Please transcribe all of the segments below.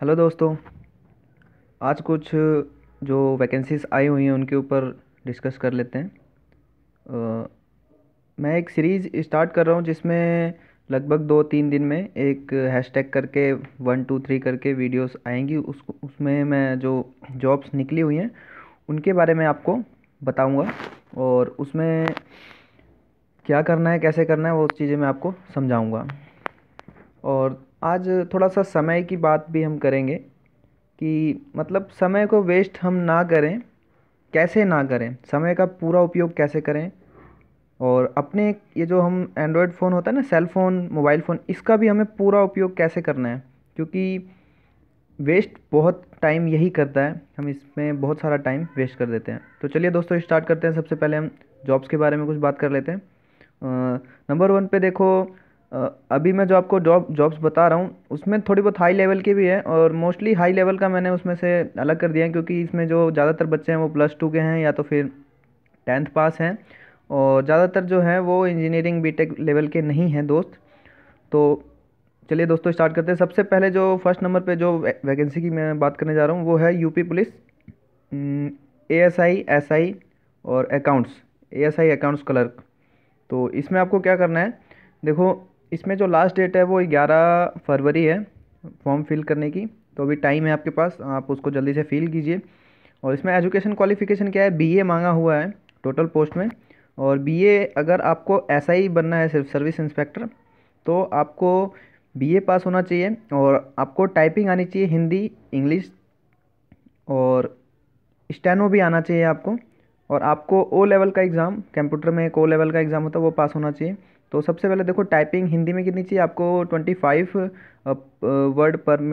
hello दोस्तों आज कुछ जो वैकेंसीज़ आई हुई हैं उनके ऊपर डिस्कस कर लेते हैं आ, मैं एक सीरीज़ स्टार्ट कर रहा हूँ जिसमें लगभग दो तीन दिन में एक हैशटैग करके वन टू थ्री करके वीडियोस आएंगी उस उसमें मैं जो जॉब्स निकली हुई हैं उनके बारे में आपको बताऊंगा और उसमें क्या करना है कैसे करना है वो चीज़ें मैं आपको समझाऊंगा और आज थोड़ा सा समय की बात भी हम करेंगे कि मतलब समय को वेस्ट हम ना करें कैसे ना करें समय का पूरा उपयोग कैसे करें और अपने ये जो हम एंड्रॉयड फ़ोन होता है ना सेल फ़ोन मोबाइल फ़ोन इसका भी हमें पूरा उपयोग कैसे करना है क्योंकि वेस्ट बहुत टाइम यही करता है हम इसमें बहुत सारा टाइम वेस्ट कर देते हैं तो चलिए दोस्तों स्टार्ट करते हैं सबसे पहले हम जॉब्स के बारे में कुछ बात कर लेते हैं नंबर वन पे देखो अभी मैं जो आपको जॉब जॉब्स बता रहा हूँ उसमें थोड़ी बहुत हाई लेवल की भी है और मोस्टली हाई लेवल का मैंने उसमें से अलग कर दिया है क्योंकि इसमें जो ज़्यादातर बच्चे हैं वो प्लस टू के हैं या तो फिर टेंथ पास हैं और ज़्यादातर जो हैं वो इंजीनियरिंग बी लेवल के नहीं हैं दोस्त तो चलिए दोस्तों स्टार्ट करते हैं सबसे पहले जो फर्स्ट नंबर पर जो वैकेंसी की मैं बात करने जा रहा हूँ वो है UP police A S I S I और accounts A S I accounts clerk तो इसमें आपको क्या करना है देखो इसमें जो लास्ट डेट है वो ग्यारह फरवरी है फॉर्म फिल करने की तो अभी टाइम है आपके पास आप उसको जल्दी से फिल कीजिए और इसमें एजुकेशन क्वालिफिकेशन क्या है बीए मांगा हुआ है टोटल पोस्ट में और बीए अगर आपको ऐसा ही बनना है सिर्फ सर्विस इंस्पेक्टर तो आपको बीए पास होना चाहिए और आपको टाइपिंग आनी चाहिए हिंदी इंग्लिश और स्टैनो भी आना चाहिए आपको और आपको ओ लेवल का एग्ज़ाम कंप्यूटर में एक ओ लेवल का एग्ज़ाम होता है वो पास होना चाहिए तो सबसे पहले देखो टाइपिंग हिंदी में कितनी चाहिए आपको ट्वेंटी फाइव वर्ड पर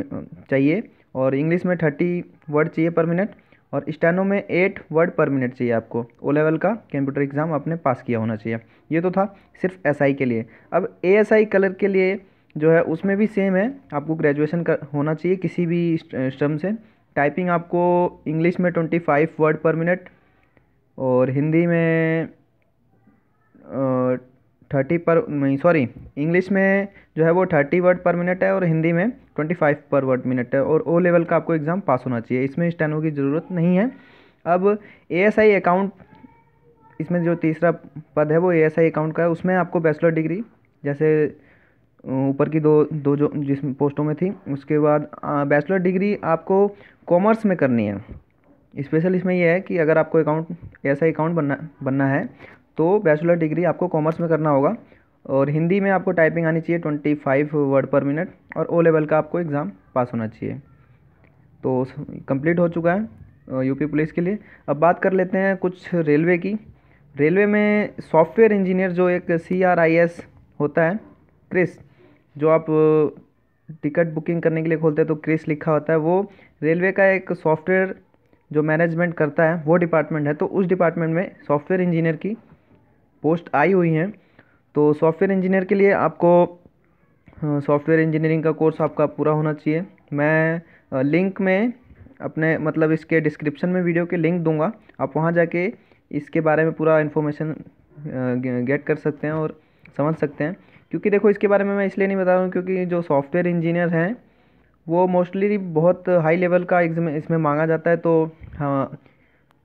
चाहिए और इंग्लिश में थर्टी वर्ड चाहिए पर मिनट और स्टैनो में एट वर्ड पर मिनट चाहिए आपको ओ लेवल का कंप्यूटर एग्ज़ाम आपने पास किया होना चाहिए ये तो था सिर्फ एस SI के लिए अब ए एस आई कलर के लिए जो है उसमें भी सेम है आपको ग्रेजुएशन का होना चाहिए किसी भी स्टम से टाइपिंग आपको इंग्लिश में twenty five word per minute और हिंदी में थर्टी पर सॉरी इंग्लिश में जो है वो थर्टी वर्ड पर मिनट है और हिंदी में twenty five per word minute है और ओ लेवल का आपको एग्ज़ाम पास होना चाहिए इसमें स्टैनो की ज़रूरत नहीं है अब ए एस आई अकाउंट इसमें जो तीसरा पद है वो ए एस आई अकाउंट का है उसमें आपको बैचलर डिग्री जैसे ऊपर की दो दो जो जिस पोस्टों में थी उसके बाद बैचलर डिग्री आपको कॉमर्स में करनी है स्पेशल इसमें यह है कि अगर आपको अकाउंट ऐसा अकाउंट बनना बनना है तो बैचलर डिग्री आपको कॉमर्स में करना होगा और हिंदी में आपको टाइपिंग आनी चाहिए twenty five word per minute और ओ लेवल का आपको एग्ज़ाम पास होना चाहिए तो कंप्लीट हो चुका है यूपी पुलिस के लिए अब बात कर लेते हैं कुछ रेलवे की रेलवे में सॉफ्टवेयर इंजीनियर जो एक सी आर आई एस होता है क्रिस जो आप टिकट बुकिंग करने के लिए खोलते हैं तो क्रिस लिखा होता है वो रेलवे का एक सॉफ्टवेयर जो मैनेजमेंट करता है वो डिपार्टमेंट है तो उस डिपार्टमेंट में सॉफ्टवेयर इंजीनियर की पोस्ट आई हुई हैं तो सॉफ्टवेयर इंजीनियर के लिए आपको सॉफ्टवेयर इंजीनियरिंग का कोर्स आपका पूरा होना चाहिए मैं लिंक में अपने मतलब इसके डिस्क्रिप्शन में वीडियो के लिंक दूंगा आप वहाँ जाके इसके बारे में पूरा इन्फॉर्मेशन गेट कर सकते हैं और समझ सकते हैं क्योंकि देखो इसके बारे में मैं इसलिए नहीं बता रहा हूँ क्योंकि जो सॉफ्टवेयर इंजीनियर हैं वो मोस्टली बहुत हाई लेवल का एग्जाम इसमें मांगा जाता है तो हाँ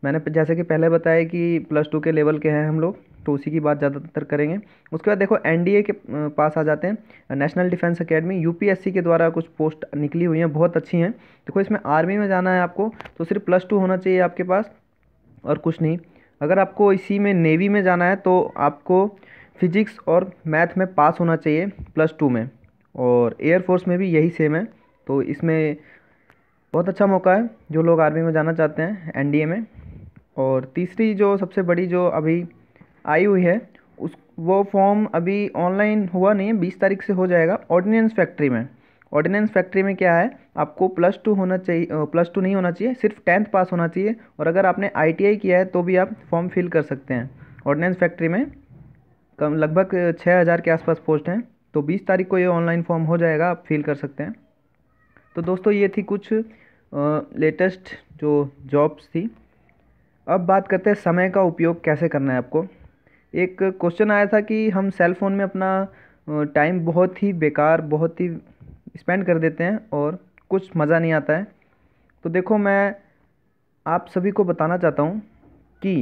मैंने जैसे कि पहले बताया कि प्लस टू के लेवल के हैं हम लोग तो उसी की बात ज़्यादातर करेंगे उसके बाद देखो एनडीए के पास आ जाते हैं नेशनल डिफेंस अकेडमी यूपीएससी के द्वारा कुछ पोस्ट निकली हुई हैं बहुत अच्छी हैं देखो इसमें आर्मी में जाना है आपको तो सिर्फ प्लस टू होना चाहिए आपके पास और कुछ नहीं अगर आपको इसी में नेवी में जाना है तो आपको फिजिक्स और मैथ में पास होना चाहिए प्लस टू में और एयरफोर्स में भी यही सेम है तो इसमें बहुत अच्छा मौका है जो लोग आर्मी में जाना चाहते हैं एनडीए में और तीसरी जो सबसे बड़ी जो अभी आई हुई है उस वो फॉर्म अभी ऑनलाइन हुआ नहीं है बीस तारीख से हो जाएगा ऑर्डिनेंस फैक्ट्री में ऑर्डिनेंस फैक्ट्री में क्या है आपको प्लस टू होना चाहिए प्लस टू नहीं होना चाहिए सिर्फ टेंथ पास होना चाहिए और अगर आपने आई किया है तो भी आप फॉर्म फिल कर सकते हैं ऑर्डिनेंस फैक्ट्री में कम लगभग छः हज़ार के आसपास पोस्ट हैं तो बीस तारीख को ये ऑनलाइन फॉर्म हो जाएगा आप फिल कर सकते हैं तो दोस्तों ये थी कुछ लेटेस्ट जो जॉब्स थी अब बात करते हैं समय का उपयोग कैसे करना है आपको एक क्वेश्चन आया था कि हम सेल फ़ोन में अपना टाइम बहुत ही बेकार बहुत ही स्पेंड कर देते हैं और कुछ मज़ा नहीं आता है तो देखो मैं आप सभी को बताना चाहता हूँ कि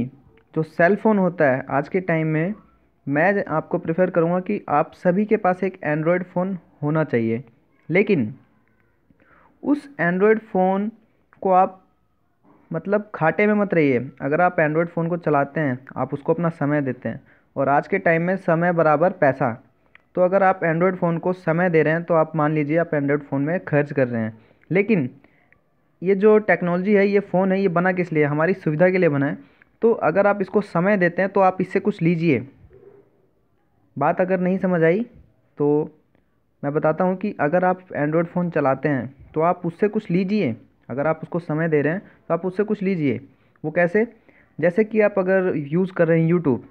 जो सेल फ़ोन होता है आज के टाइम में मैं आपको प्रेफर करूँगा कि आप सभी के पास एक एंड्रॉयड फ़ोन होना चाहिए लेकिन उस एंड्रॉयड फ़ोन को आप मतलब खाटे में मत रहिए अगर आप एंड्रॉयड फ़ोन को चलाते हैं आप उसको अपना समय देते हैं और आज के टाइम में समय बराबर पैसा तो अगर आप एंड्रॉयड फ़ोन को समय दे रहे हैं तो आप मान लीजिए आप एंड्रॉयड फ़ोन में खर्च कर रहे हैं लेकिन ये जो टेक्नोलॉजी है ये फ़ोन है ये बना किस लिए हमारी सुविधा के लिए बना है तो अगर आप इसको समय देते हैं तो आप इससे कुछ लीजिए बात अगर नहीं समझ आई तो मैं बताता हूँ कि अगर आप एंड्रॉयड फ़ोन चलाते हैं तो आप उससे कुछ लीजिए अगर आप उसको समय दे रहे हैं तो आप उससे कुछ लीजिए वो कैसे जैसे कि आप अगर यूज़ कर रहे हैं यूट्यूब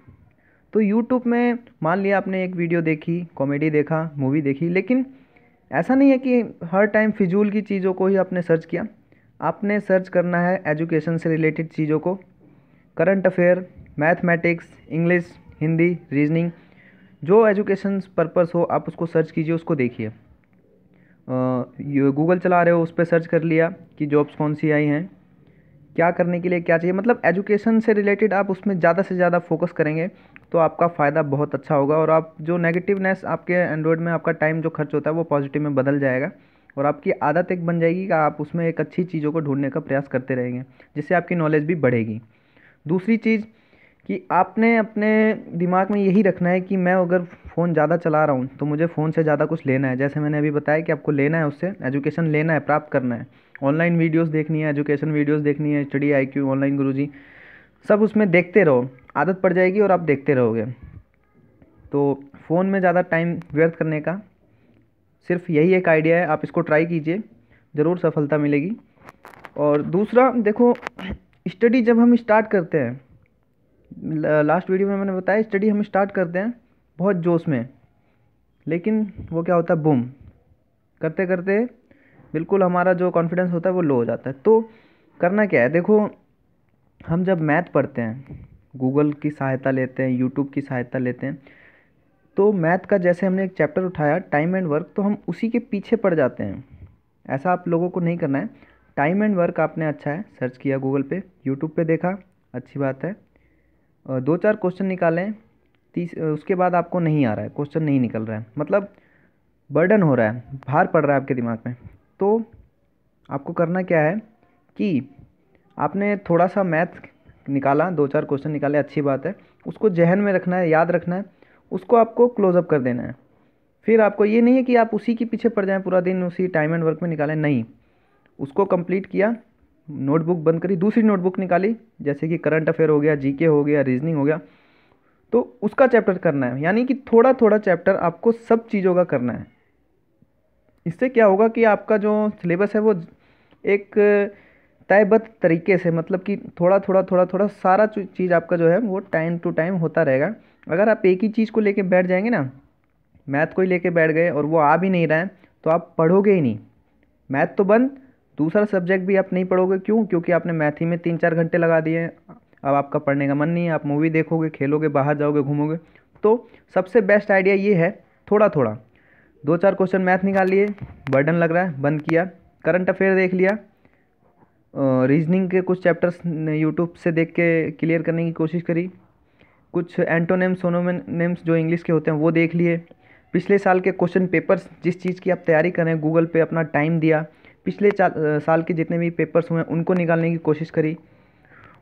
तो यूट्यूब में मान लिया आपने एक वीडियो देखी कॉमेडी देखा मूवी देखी लेकिन ऐसा नहीं है कि हर टाइम फिजूल की चीज़ों को ही आपने सर्च किया आपने सर्च करना है एजुकेशन से रिलेटेड चीज़ों को current affair mathematics English Hindi reasoning जो एजुकेशन पर्पस हो आप उसको सर्च कीजिए उसको देखिए ये गूगल चला रहे हो उस पर सर्च कर लिया कि जॉब्स कौन सी आई हैं क्या करने के लिए क्या चाहिए मतलब एजुकेशन से रिलेटेड आप उसमें ज़्यादा से ज़्यादा फोकस करेंगे तो आपका फ़ायदा बहुत अच्छा होगा और आप जो नेगेटिवनेस आपके एंड्रॉयड में आपका टाइम जो खर्च होता है वो पॉजिटिव में बदल जाएगा और आपकी आदत एक बन जाएगी कि आप उसमें एक अच्छी चीज़ों को ढूंढने का प्रयास करते रहेंगे जिससे आपकी नॉलेज भी बढ़ेगी दूसरी चीज़ कि आपने अपने दिमाग में यही रखना है कि मैं अगर फ़ोन ज़्यादा चला रहा हूँ तो मुझे फ़ोन से ज़्यादा कुछ लेना है जैसे मैंने अभी बताया कि आपको लेना है उससे एजुकेशन लेना है प्राप्त करना है ऑनलाइन वीडियोस देखनी है एजुकेशन वीडियोस देखनी है स्टडी आई क्यू ऑनलाइन गुरु सब उसमें देखते रहो आदत पड़ जाएगी और आप देखते रहोगे तो फ़ोन में ज़्यादा टाइम व्यर्थ करने का सिर्फ यही एक आइडिया है आप इसको ट्राई कीजिए ज़रूर सफलता मिलेगी और दूसरा देखो स्टडी जब हम स्टार्ट करते हैं लास्ट वीडियो में मैंने बताया स्टडी हम स्टार्ट करते हैं बहुत जोश में लेकिन वो क्या होता है बूम करते करते बिल्कुल हमारा जो कॉन्फिडेंस होता है वो लो हो जाता है तो करना क्या है देखो हम जब मैथ पढ़ते हैं गूगल की सहायता लेते हैं यूट्यूब की सहायता लेते हैं तो मैथ का जैसे हमने एक चैप्टर उठाया टाइम एंड वर्क तो हम उसी के पीछे पड़ जाते हैं ऐसा आप लोगों को नहीं करना है टाइम एंड वर्क आपने अच्छा है सर्च किया गूगल पे यूट्यूब पे देखा अच्छी बात है दो चार क्वेश्चन निकालें तीस उसके बाद आपको नहीं आ रहा है क्वेश्चन नहीं निकल रहा है मतलब बर्डन हो रहा है भार पड़ रहा है आपके दिमाग में तो आपको करना क्या है कि आपने थोड़ा सा मैथ निकाला दो चार क्वेश्चन निकाले अच्छी बात है उसको जहन में रखना है याद रखना है उसको आपको क्लोजअप कर देना है फिर आपको ये नहीं है कि आप उसी के पीछे पड़ जाएँ पूरा दिन उसी टाइम एंड वर्क में निकालें नहीं उसको कंप्लीट किया नोटबुक बंद करी दूसरी नोटबुक निकाली जैसे कि करंट अफेयर हो गया जीके हो गया रीजनिंग हो गया तो उसका चैप्टर करना है यानी कि थोड़ा थोड़ा चैप्टर आपको सब चीज़ों का करना है इससे क्या होगा कि आपका जो सिलेबस है वो एक तयबद्ध तरीके से मतलब कि थोड़ा थोड़ा थोड़ा थोड़ा सारा चीज़ आपका जो है वो टाइम टू टाइम होता रहेगा अगर आप एक ही चीज़ को लेके बैठ जाएंगे ना मैथ को ही लेके बैठ गए और वो आ भी नहीं रहा है तो आप पढ़ोगे ही नहीं मैथ तो बंद दूसरा सब्जेक्ट भी आप नहीं पढ़ोगे क्यों क्योंकि आपने मैथ ही में तीन चार घंटे लगा दिए हैं अब आपका पढ़ने का मन नहीं है आप मूवी देखोगे खेलोगे बाहर जाओगे घूमोगे तो सबसे बेस्ट आइडिया ये है थोड़ा थोड़ा दो चार क्वेश्चन मैथ निकाल लिए बर्डन लग रहा है बंद किया करंट अफेयर देख लिया रीजनिंग के कुछ चैप्टर्स यूट्यूब से देख के क्लियर करने की कोशिश करी कुछ एंटोनेम्स नेम्स जो इंग्लिश के होते हैं वो देख लिए पिछले साल के क्वेश्चन पेपर्स जिस चीज़ की आप तैयारी करें गूगल पे अपना टाइम दिया पिछले साल के जितने भी पेपर्स हुए उनको निकालने की कोशिश करी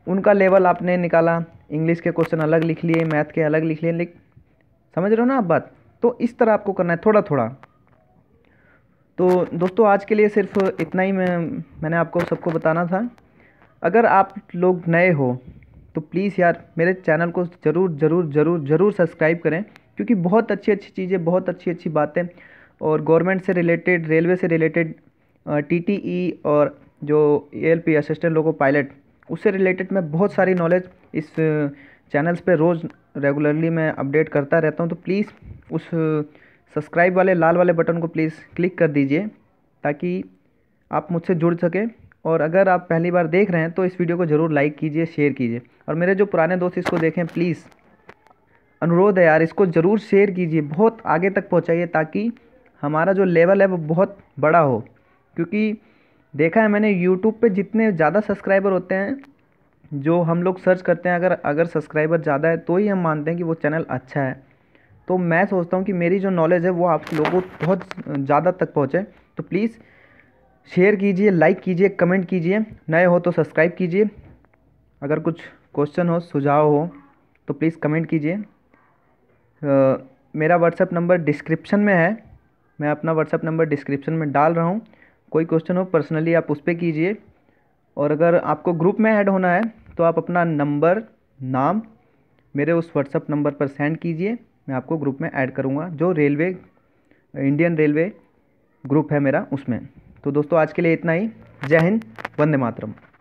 उनका लेवल आपने निकाला इंग्लिश के क्वेश्चन अलग लिख लिए मैथ के अलग लिख लिए समझ रहे हो ना आप बात तो इस तरह आपको करना है थोड़ा थोड़ा तो दोस्तों आज के लिए सिर्फ इतना ही मैं मैंने आपको सबको बताना था अगर आप लोग नए हो तो प्लीज़ यार मेरे चैनल को ज़रूर ज़रूर ज़रूर ज़रूर सब्सक्राइब करें क्योंकि बहुत अच्छी अच्छी चीज़ें बहुत अच्छी अच्छी बातें और गवर्नमेंट से रिलेटेड रेलवे से रिलेटेड टी टी ई और जो A L P assistant loco pilot उससे रिलेटेड मैं बहुत सारी नॉलेज इस चैनल्स पे रोज़ रेगुलरली मैं अपडेट करता रहता हूँ तो प्लीज़ उस सब्सक्राइब वाले लाल वाले बटन को प्लीज़ क्लिक कर दीजिए ताकि आप मुझसे जुड़ सकें और अगर आप पहली बार देख रहे हैं तो इस वीडियो को ज़रूर लाइक कीजिए शेयर कीजिए और मेरे जो पुराने दोस्त इसको देखें प्लीज़ अनुरोध है यार इसको ज़रूर शेयर कीजिए बहुत आगे तक पहुँचाइए ताकि हमारा जो लेवल है वो बहुत बड़ा हो क्योंकि देखा है मैंने यूट्यूब पे जितने ज़्यादा सब्सक्राइबर होते हैं जो हम लोग सर्च करते हैं अगर अगर सब्सक्राइबर ज़्यादा है तो ही हम मानते हैं कि वो चैनल अच्छा है तो मैं सोचता हूँ कि मेरी जो नॉलेज है वो आप लोगों को बहुत ज़्यादा तक पहुँचे तो प्लीज़ शेयर कीजिए लाइक कीजिए कमेंट कीजिए नए हो तो सब्सक्राइब कीजिए अगर कुछ क्वेश्चन हो सुझाव हो तो प्लीज़ कमेंट कीजिए मेरा व्हाट्सएप नंबर डिस्क्रिप्शन में है मैं अपना व्हाट्सएप नंबर डिस्क्रिप्शन में डाल रहा हूँ कोई क्वेश्चन हो पर्सनली आप उस पर कीजिए और अगर आपको ग्रुप में ऐड होना है तो आप अपना नंबर नाम मेरे उस व्हाट्सअप नंबर पर सेंड कीजिए मैं आपको ग्रुप में ऐड करूँगा जो रेलवे इंडियन रेलवे ग्रुप है मेरा उसमें तो दोस्तों आज के लिए इतना ही जय हिंद वंदे मातरम